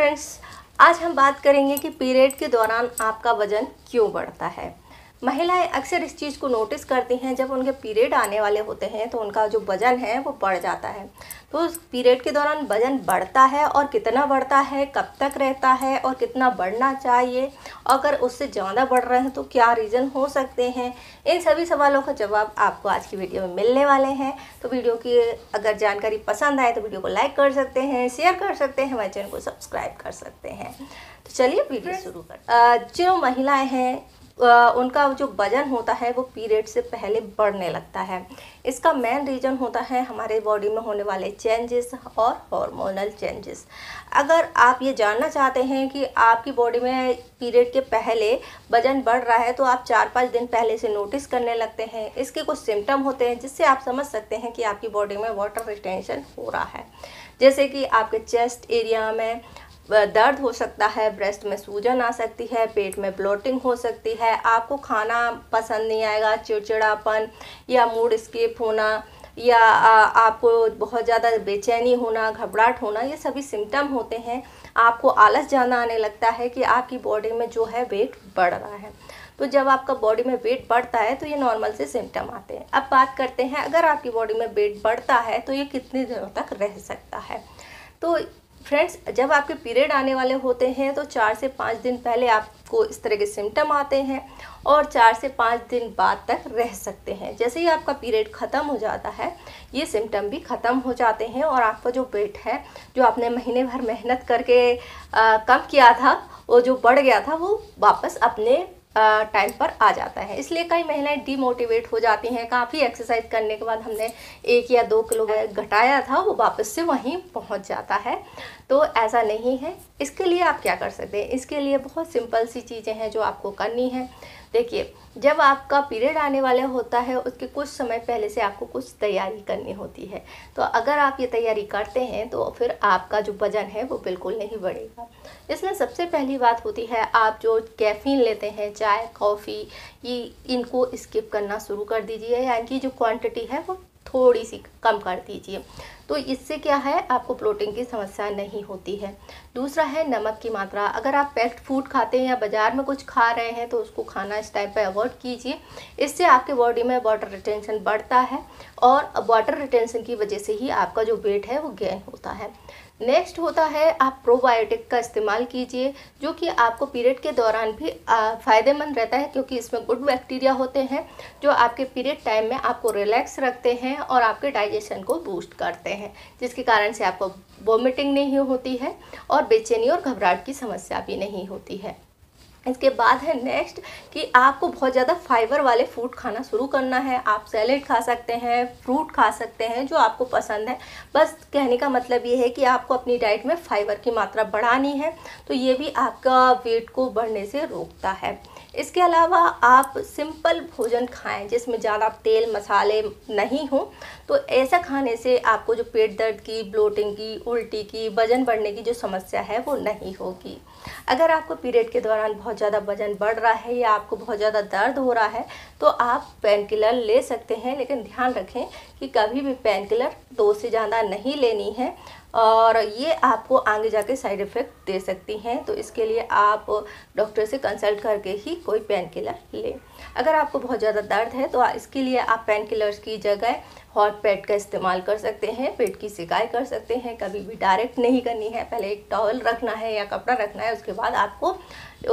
friends आज हम बात करेंगे कि पीरियड के दौरान आपका वजन क्यों बढ़ता है महिलाएं अक्सर इस चीज़ को नोटिस करती हैं जब उनके पीरियड आने वाले होते हैं तो उनका जो वज़न है वो बढ़ जाता है तो उस पीरियड के दौरान वज़न बढ़ता है और कितना बढ़ता है कब तक रहता है और कितना बढ़ना चाहिए अगर उससे ज़्यादा बढ़ रहे हैं तो क्या रीज़न हो सकते हैं इन सभी सवालों का जवाब आपको आज की वीडियो में मिलने वाले हैं तो वीडियो की अगर जानकारी पसंद आए तो वीडियो को लाइक कर सकते हैं शेयर कर सकते हैं हमारे चैनल को सब्सक्राइब कर सकते हैं तो चलिए वीडियो शुरू कर जो महिलाएँ हैं उनका जो वजन होता है वो पीरियड से पहले बढ़ने लगता है इसका मेन रीज़न होता है हमारे बॉडी में होने वाले चेंजेस और हार्मोनल चेंजेस अगर आप ये जानना चाहते हैं कि आपकी बॉडी में पीरियड के पहले वजन बढ़ रहा है तो आप चार पाँच दिन पहले से नोटिस करने लगते हैं इसके कुछ सिम्टम होते हैं जिससे आप समझ सकते हैं कि आपकी बॉडी में वाटर रिटेंशन हो रहा है जैसे कि आपके चेस्ट एरिया में दर्द हो सकता है ब्रेस्ट में सूजन आ सकती है पेट में ब्लोटिंग हो सकती है आपको खाना पसंद नहीं आएगा चिड़चिड़ापन या मूड स्केप होना या आपको बहुत ज़्यादा बेचैनी होना घबराहट होना ये सभी सिम्टम होते हैं आपको आलस जाना आने लगता है कि आपकी बॉडी में जो है वेट बढ़ रहा है तो जब आपका बॉडी में वेट बढ़ता है तो ये नॉर्मल से सिम्टम आते हैं अब बात करते हैं अगर आपकी बॉडी में वेट बढ़ता है तो ये कितने दिनों तक रह सकता है तो फ्रेंड्स जब आपके पीरियड आने वाले होते हैं तो चार से पाँच दिन पहले आपको इस तरह के सिम्टम आते हैं और चार से पाँच दिन बाद तक रह सकते हैं जैसे ही आपका पीरियड ख़त्म हो जाता है ये सिम्टम भी ख़त्म हो जाते हैं और आपका जो वेट है जो आपने महीने भर मेहनत करके आ, कम किया था वो जो बढ़ गया था वो वापस अपने टाइम पर आ जाता है इसलिए कई महिलाएं डीमोटिवेट हो जाती हैं काफ़ी एक्सरसाइज करने के बाद हमने एक या दो किलो घटाया था वो वापस से वहीं पहुंच जाता है तो ऐसा नहीं है इसके लिए आप क्या कर सकते हैं इसके लिए बहुत सिंपल सी चीज़ें हैं जो आपको करनी है देखिए जब आपका पीरियड आने वाला होता है उसके कुछ समय पहले से आपको कुछ तैयारी करनी होती है तो अगर आप ये तैयारी करते हैं तो फिर आपका जो वज़न है वो बिल्कुल नहीं बढ़ेगा इसमें सबसे पहली बात होती है आप जो कैफ़ीन लेते हैं चाय कॉफ़ी ये इनको स्किप करना शुरू कर दीजिए या इनकी जो क्वांटिटी है वो थोड़ी सी कम कर दीजिए तो इससे क्या है आपको प्रोटीन की समस्या नहीं होती है दूसरा है नमक की मात्रा अगर आप पैक्ड फूड खाते हैं या बाज़ार में कुछ खा रहे हैं तो उसको खाना इस टाइम पर अवॉइड कीजिए इससे आपके बॉडी में वाटर रिटेंशन बढ़ता है और वाटर रिटेंशन की वजह से ही आपका जो वेट है वो गेन होता है नेक्स्ट होता है आप प्रोबायोटिक का इस्तेमाल कीजिए जो कि आपको पीरियड के दौरान भी फ़ायदेमंद रहता है क्योंकि इसमें गुड बैक्टीरिया होते हैं जो आपके पीरियड टाइम में आपको रिलैक्स रखते हैं हैं और आपके डाइजेशन को बूस्ट करते हैं जिसके कारण से आपको वोमिटिंग नहीं होती है और बेचैनी और घबराहट की समस्या भी नहीं होती है इसके बाद है नेक्स्ट कि आपको बहुत ज़्यादा फाइबर वाले फूड खाना शुरू करना है आप सैलेड खा सकते हैं फ्रूट खा सकते हैं जो आपको पसंद है बस कहने का मतलब ये है कि आपको अपनी डाइट में फाइबर की मात्रा बढ़ानी है तो ये भी आपका वेट को बढ़ने से रोकता है इसके अलावा आप सिंपल भोजन खाएं जिसमें ज़्यादा तेल मसाले नहीं हों तो ऐसा खाने से आपको जो पेट दर्द की ब्लोटिंग की उल्टी की वजन बढ़ने की जो समस्या है वो नहीं होगी अगर आपको पीरियड के दौरान बहुत बहुत ज़्यादा वजन बढ़ रहा है या आपको बहुत ज़्यादा दर्द हो रहा है तो आप पेन किलर ले सकते हैं लेकिन ध्यान रखें कि कभी भी पेन किलर दो से ज़्यादा नहीं लेनी है और ये आपको आगे जाके साइड इफ़ेक्ट दे सकती हैं तो इसके लिए आप डॉक्टर से कंसल्ट करके ही कोई पेन किलर लें अगर आपको बहुत ज़्यादा दर्द है तो इसके लिए आप पेन किलर्स की जगह हॉट पैड का इस्तेमाल कर सकते हैं पेट की सिकाई कर सकते हैं कभी भी डायरेक्ट नहीं करनी है पहले एक टॉवल रखना है या कपड़ा रखना है उसके बाद आपको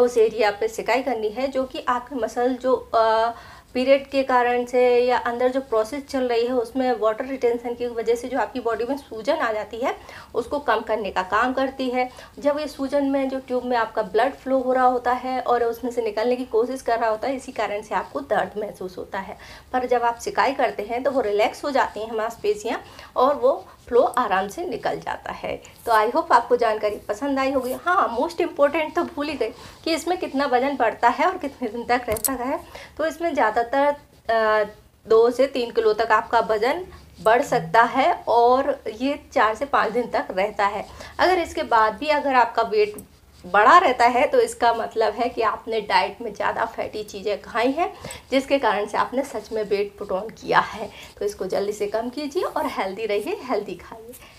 उस एरिया पर सिकाई करनी है जो कि आपके मसल जो आ, पीरियड के कारण से या अंदर जो प्रोसेस चल रही है उसमें वाटर रिटेंशन की वजह से जो आपकी बॉडी में सूजन आ जाती है उसको कम करने का काम करती है जब ये सूजन में जो ट्यूब में आपका ब्लड फ्लो हो रहा होता है और उसमें से निकलने की कोशिश कर रहा होता है इसी कारण से आपको दर्द महसूस होता है पर जब आप सिकाई करते हैं तो वो रिलैक्स हो जाती हैं मांसपेशियाँ और वो फ्लो आराम से निकल जाता है तो आई होप आपको जानकारी पसंद आई होगी हाँ मोस्ट इम्पोर्टेंट तो भूल ही गई कि इसमें कितना वजन बढ़ता है और कितने दिन तक रहता है तो इसमें ज़्यादा ज़्यादातर दो से तीन किलो तक आपका वज़न बढ़ सकता है और ये चार से पाँच दिन तक रहता है अगर इसके बाद भी अगर आपका वेट बड़ा रहता है तो इसका मतलब है कि आपने डाइट में ज़्यादा फैटी चीज़ें खाई हैं जिसके कारण से आपने सच में वेट पुट ऑन किया है तो इसको जल्दी से कम कीजिए और हेल्दी रहिए हेल्दी खाइए